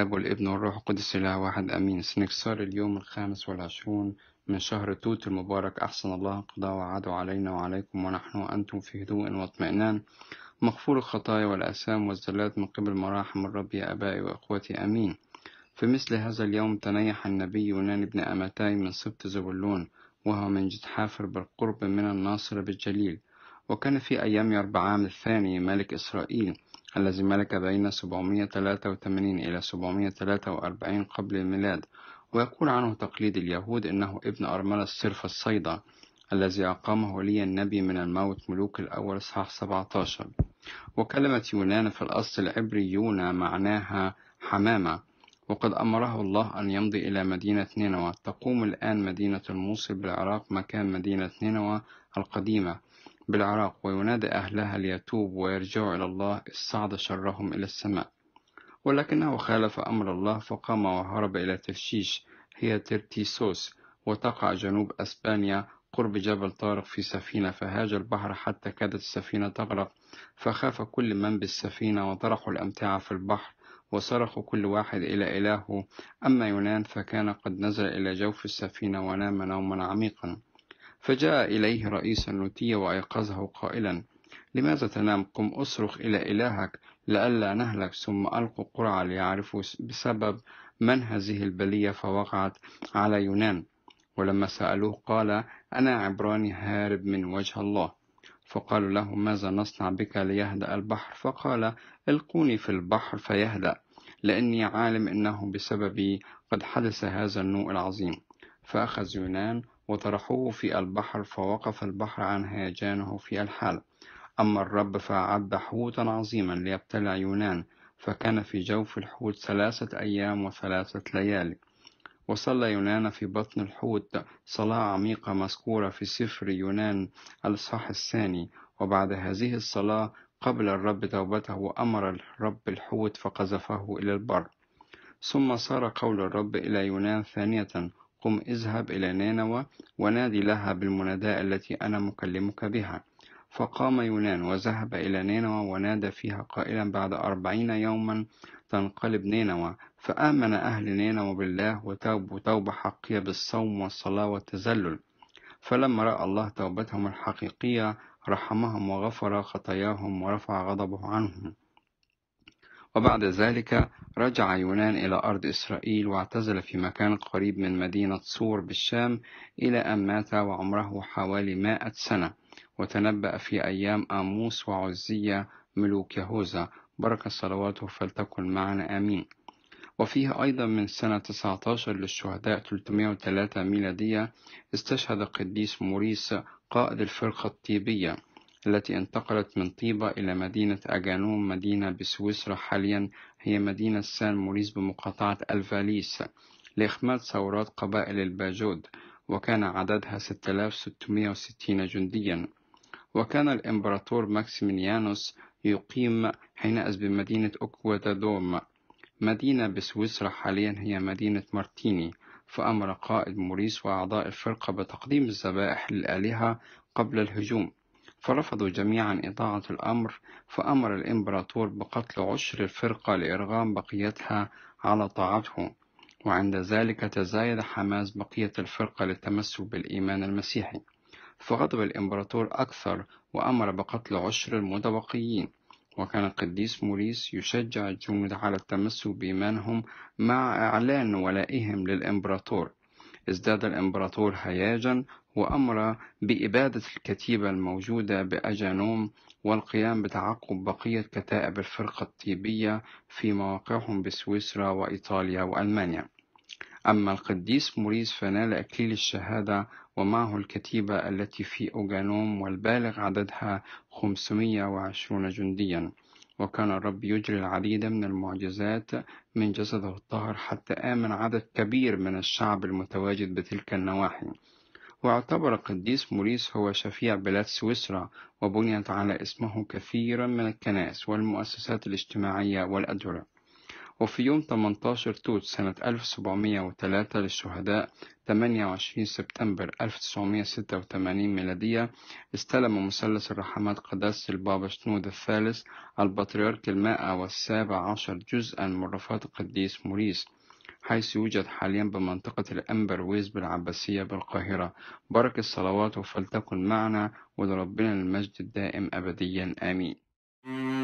الآب والابن والروح القدس إله واحد أمين سنكسار اليوم الخامس والعشرون من شهر توت المبارك أحسن الله قضاء وعده علينا وعليكم ونحن وأنتم في هدوء واطمئنان مغفور الخطايا والآثام والزلات من قبل مراحم الرب يا أبائي وأخوتي أمين في مثل هذا اليوم تنيح النبي يونان بن أمتاي من سبط زبلون وهو من جد حافر بالقرب من الناصر بالجليل وكان في أيام أربعام الثاني ملك إسرائيل الذي ملك بين 783 إلى 743 قبل الميلاد ويقول عنه تقليد اليهود إنه ابن أرملة الصرف الصيدا الذي أقامه لي النبي من الموت ملوك الأول إصحاح 17 وكلمة يونان في الأصل العبري يونا معناها حمامة وقد أمره الله أن يمضي إلى مدينة نينوى تقوم الآن مدينة الموصل بالعراق مكان مدينة نينوى القديمة بالعراق وينادي أهلها ليتوبوا ويرجعوا إلى الله الصعد شرهم إلى السماء ولكنه خالف أمر الله فقام وهرب إلى ترشيش هي ترتيسوس وتقع جنوب أسبانيا قرب جبل طارق في سفينة فهاج البحر حتى كادت السفينة تغرق فخاف كل من بالسفينة وطرحوا الأمتعة في البحر وصرخوا كل واحد إلى إلهه أما يونان فكان قد نزل إلى جوف السفينة ونام نوما عميقا فجاء إليه رئيس النوتية وأيقظه قائلا لماذا تنام قم أصرخ إلى إلهك لئلا نهلك ثم ألقوا قرعة ليعرفوا بسبب من هذه البلية فوقعت على يونان ولما سألوه قال أنا عبراني هارب من وجه الله فقالوا له ماذا نصنع بك ليهدأ البحر فقال القوني في البحر فيهدأ لأني عالم أنه بسببي قد حدث هذا النوء العظيم فأخذ يونان وطرحوه في البحر فوقف البحر عن هيجانه في الحال أما الرب فأعد حوتا عظيما ليبتلع يونان فكان في جوف الحوت ثلاثة أيام وثلاثة ليالي وصلى يونان في بطن الحوت صلاة عميقة مذكورة في سفر يونان الإصحاح الثاني وبعد هذه الصلاة قبل الرب توبته وأمر الرب الحوت فقذفه إلى البر ثم صار قول الرب إلى يونان ثانية قم اذهب إلى نينوى ونادي لها بالمناداة التي أنا مكلمك بها فقام يونان وذهب إلى نينوى ونادى فيها قائلا بعد أربعين يوما تنقلب نينوى فآمن أهل نينوى بالله وتوبوا توبة حقية بالصوم والصلاة والتذلل فلما رأى الله توبتهم الحقيقية رحمهم وغفر خطاياهم ورفع غضبه عنهم وبعد ذلك رجع يونان إلى أرض إسرائيل واعتزل في مكان قريب من مدينة صور بالشام إلى أن مات وعمره حوالي مائة سنة وتنبأ في أيام آموس وعزية ملوك يهوذا بركة صلواته فلتكن معنا آمين وفيه أيضا من سنة 19 للشهداء 303 ميلادية استشهد قديس موريس قائد الفرقة الطيبية التي انتقلت من طيبة إلى مدينة أجانوم مدينة بسويسرا حاليا هي مدينة سان موريس بمقاطعة الفاليس لإخماد ثورات قبائل الباجود وكان عددها 6660 جنديا وكان الإمبراطور ماكسيميليانوس يقيم حينئذ بمدينة أكوادادوم مدينة بسويسرا حاليا هي مدينة مارتيني فأمر قائد موريس وأعضاء الفرقة بتقديم الذبائح للآلهة قبل الهجوم فرفضوا جميعا إضاعة الأمر فأمر الإمبراطور بقتل عشر الفرقة لإرغام بقيتها على طاعته وعند ذلك تزايد حماس بقية الفرقة للتمسك بالإيمان المسيحي فغضب الإمبراطور أكثر وأمر بقتل عشر المتبقيين وكان القديس موريس يشجع الجنود على التمسك بإيمانهم مع إعلان ولائهم للإمبراطور ازداد الإمبراطور هياجا وأمر بإبادة الكتيبة الموجودة بأجانوم والقيام بتعقب بقية كتائب الفرقة الطيبية في مواقعهم بسويسرا وإيطاليا وألمانيا أما القديس موريس فنال أكليل الشهادة ومعه الكتيبة التي في اوجانوم والبالغ عددها 520 جنديا وكان الرب يجري العديد من المعجزات من جسده الطاهر حتى آمن عدد كبير من الشعب المتواجد بتلك النواحي واعتبر القديس موريس هو شفيع بلاد سويسرا وبنيت على اسمه كثير من الكنائس والمؤسسات الاجتماعية والأدعية وفي يوم 18 توت سنة 1703 للشهداء 28 سبتمبر 1986 ميلادية استلم مثلث الرحمات قداسة البابا شنود الثالث البطريرك المائة والسابع عشر جزءا من رفات القديس موريس حيث يوجد حاليا بمنطقة الأمبر ويز بالعباسية بالقاهرة بارك الصلوات وفلتكن معنا ولربنا المجد الدائم أبديا آمين